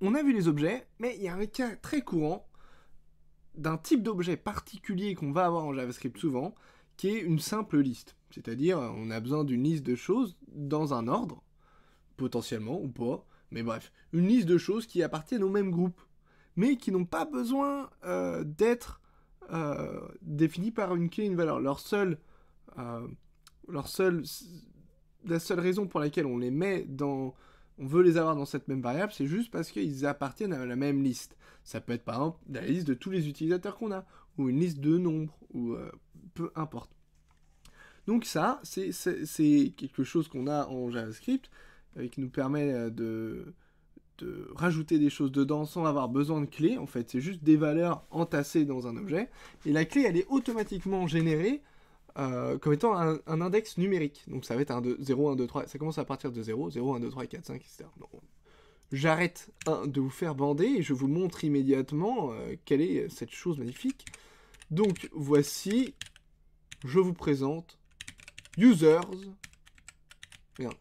on a vu les objets, mais il y a un cas très courant d'un type d'objet particulier qu'on va avoir en JavaScript souvent, qui est une simple liste. C'est-à-dire, on a besoin d'une liste de choses dans un ordre, potentiellement ou pas, mais bref, une liste de choses qui appartiennent au même groupe, mais qui n'ont pas besoin euh, d'être euh, définies par une clé et une valeur. Leur euh, leur seule, la seule raison pour laquelle on les met dans on veut les avoir dans cette même variable, c'est juste parce qu'ils appartiennent à la même liste. Ça peut être par exemple la liste de tous les utilisateurs qu'on a, ou une liste de nombres, ou euh, peu importe. Donc ça, c'est quelque chose qu'on a en JavaScript, euh, qui nous permet euh, de, rajouter des choses dedans sans avoir besoin de clé. En fait, c'est juste des valeurs entassées dans un objet. Et la clé, elle est automatiquement générée euh, comme étant un, index numérique. Donc ça va être un 2, 0, 1, 2, 3, ça commence à partir de 0, 0, 1, 2, 3, 4, 5, etc. J'arrête de vous faire bander et je vous montre immédiatement euh, quelle est cette chose magnifique. Donc voici, je vous présente users. Regarde,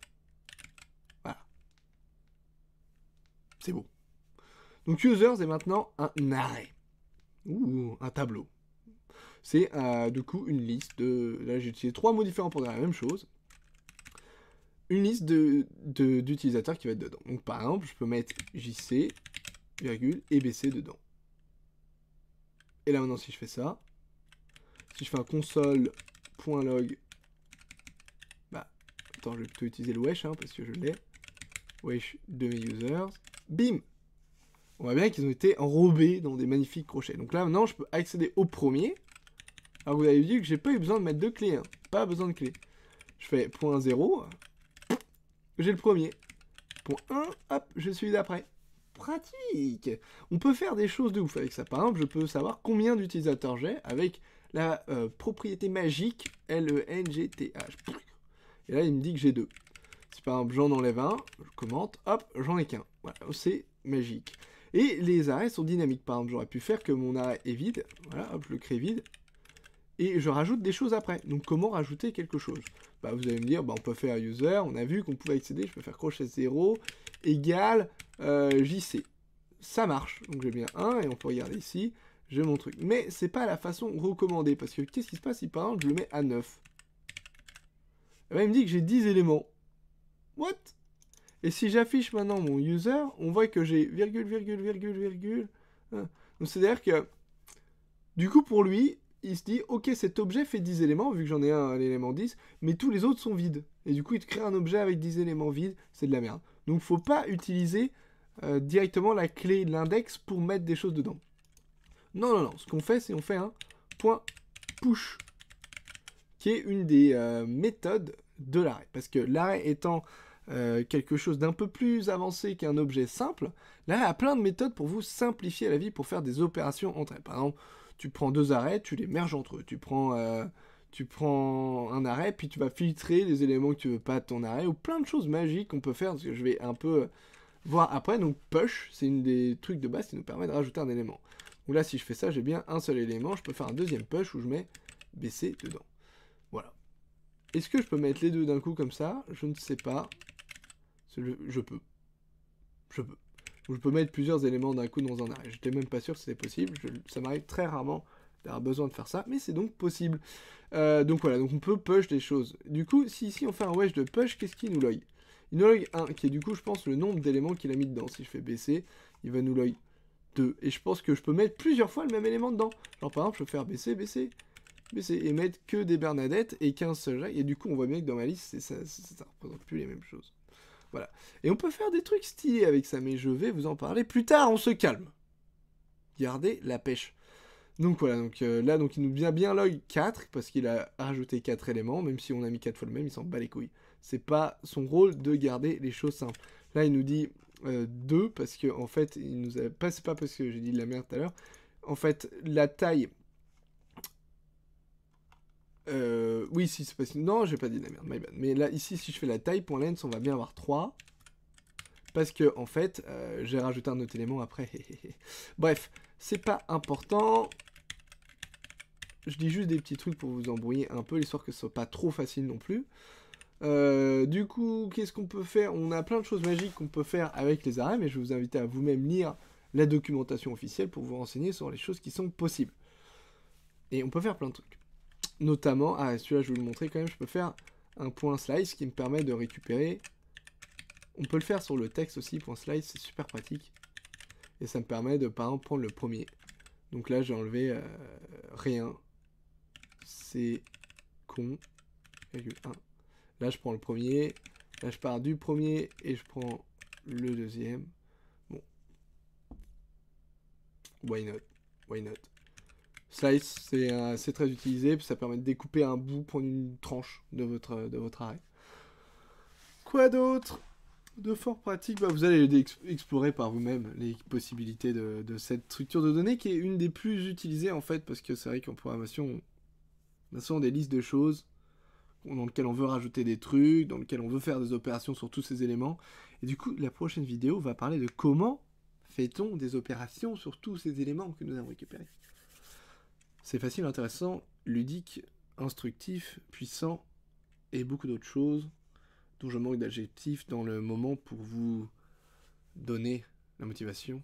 Voilà. C'est beau. Donc users est maintenant un arrêt. ou un tableau. C'est euh, du coup une liste de... Là j'ai utilisé trois mots différents pour dire la même chose. Une liste d'utilisateurs de, qui va être dedans. Donc par exemple, je peux mettre JC, virgule, et BC dedans. Et là maintenant si je fais ça, si je fais un console.log, bah, attends, je vais plutôt utiliser le wesh, hein, parce que je l'ai, wesh de mes users, bim On voit bien qu'ils ont été enrobés dans des magnifiques crochets. Donc là maintenant, je peux accéder au premier, alors ah, vous avez vu que j'ai pas eu besoin de mettre de clés, hein. Pas besoin de clé. Je fais point 0. J'ai le premier. Point 1. Hop, je suis d'après. Pratique. On peut faire des choses de ouf avec ça. Par exemple, je peux savoir combien d'utilisateurs j'ai avec la euh, propriété magique L-E-N-G-T-H. Et là, il me dit que j'ai deux. Si par exemple j'en enlève un, je commente, hop, j'en ai qu'un. Voilà, c'est magique. Et les arrêts sont dynamiques. Par exemple, j'aurais pu faire que mon arrêt est vide. Voilà, hop, je le crée vide et je rajoute des choses après. Donc comment rajouter quelque chose bah, Vous allez me dire, bah, on peut faire user, on a vu qu'on pouvait accéder, je peux faire crochet 0 Égal euh, JC. Ça marche, donc j'ai bien 1 et on peut regarder ici, j'ai mon truc. Mais ce n'est pas la façon recommandée, parce que qu'est-ce qui se passe si par exemple je le mets à 9 et eh ben, Il me dit que j'ai 10 éléments. What Et si j'affiche maintenant mon user, on voit que j'ai virgule, virgule, virgule, virgule. Donc c'est-à-dire que, du coup pour lui, il se dit, ok, cet objet fait 10 éléments, vu que j'en ai un élément l'élément 10, mais tous les autres sont vides. Et du coup, il te crée un objet avec 10 éléments vides, c'est de la merde. Donc, faut pas utiliser euh, directement la clé de l'index pour mettre des choses dedans. Non, non, non, ce qu'on fait, c'est on fait un point push, qui est une des euh, méthodes de l'arrêt. Parce que l'arrêt étant euh, quelque chose d'un peu plus avancé qu'un objet simple, l'arrêt a plein de méthodes pour vous simplifier la vie, pour faire des opérations entre elles. Par exemple, tu prends deux arrêts, tu les merges entre eux. Tu prends, euh, tu prends un arrêt, puis tu vas filtrer les éléments que tu veux pas de ton arrêt, ou plein de choses magiques qu'on peut faire, parce que je vais un peu euh, voir après. Donc push, c'est une des trucs de base qui nous permet de rajouter un élément. Ou là, si je fais ça, j'ai bien un seul élément. Je peux faire un deuxième push où je mets BC dedans. Voilà. Est-ce que je peux mettre les deux d'un coup comme ça Je ne sais pas. je peux. Je peux où je peux mettre plusieurs éléments d'un coup dans un arrêt. Je même pas sûr que c'était possible, ça m'arrive très rarement d'avoir besoin de faire ça, mais c'est donc possible. Euh, donc voilà, donc on peut push des choses. Du coup, si ici on fait un wedge de push, qu'est-ce qui nous log Il nous log 1, qui est du coup, je pense, le nombre d'éléments qu'il a mis dedans. Si je fais baisser, il va nous log 2. Et je pense que je peux mettre plusieurs fois le même élément dedans. Genre par exemple, je peux faire baisser, baisser, baisser, et mettre que des Bernadettes et 15 seul Et du coup, on voit bien que dans ma liste, ça, ne représente plus les mêmes choses. Et on peut faire des trucs stylés avec ça, mais je vais vous en parler plus tard, on se calme. Gardez la pêche. Donc voilà, donc euh, là, donc il nous vient bien log 4, parce qu'il a rajouté 4 éléments, même si on a mis 4 fois le même, il s'en bat les couilles. C'est pas son rôle de garder les choses simples. Là, il nous dit 2, euh, parce que en fait, il nous a... Pas, c'est pas parce que j'ai dit de la merde tout à l'heure. En fait, la taille euh, oui, si c'est possible. Non, j'ai pas dit la merde, Mais là, ici, si je fais la taille, on va bien avoir 3. Parce que, en fait, euh, j'ai rajouté un autre élément après. Bref, c'est pas important. Je dis juste des petits trucs pour vous embrouiller un peu, l'histoire que ce soit pas trop facile non plus. Euh, du coup, qu'est-ce qu'on peut faire On a plein de choses magiques qu'on peut faire avec les arrêts, mais je vais vous inviter à vous-même lire la documentation officielle pour vous renseigner sur les choses qui sont possibles. Et on peut faire plein de trucs. Notamment, ah celui-là je vais vous le montrer quand même, je peux faire un point slice qui me permet de récupérer. On peut le faire sur le texte aussi, point slice, c'est super pratique. Et ça me permet de par exemple prendre le premier. Donc là j'ai enlevé euh, rien. C'est con. 1. Là je prends le premier. Là je pars du premier et je prends le deuxième. Bon. Why not? Why not? Slice, euh, c'est très utilisé, ça permet de découper un bout, pour une tranche de votre, de votre arrêt. Quoi d'autre de fort pratique bah, Vous allez explorer par vous-même les possibilités de, cette structure de données qui est une des plus utilisées en fait, parce que c'est vrai qu'en programmation, on a des listes de choses dans lesquelles on veut rajouter des trucs, dans lesquelles on veut faire des opérations sur tous ces éléments. Et du coup, la prochaine vidéo va parler de comment fait-on des opérations sur tous ces éléments que nous avons récupérés. C'est facile, intéressant, ludique, instructif, puissant et beaucoup d'autres choses dont je manque d'adjectifs dans le moment pour vous donner la motivation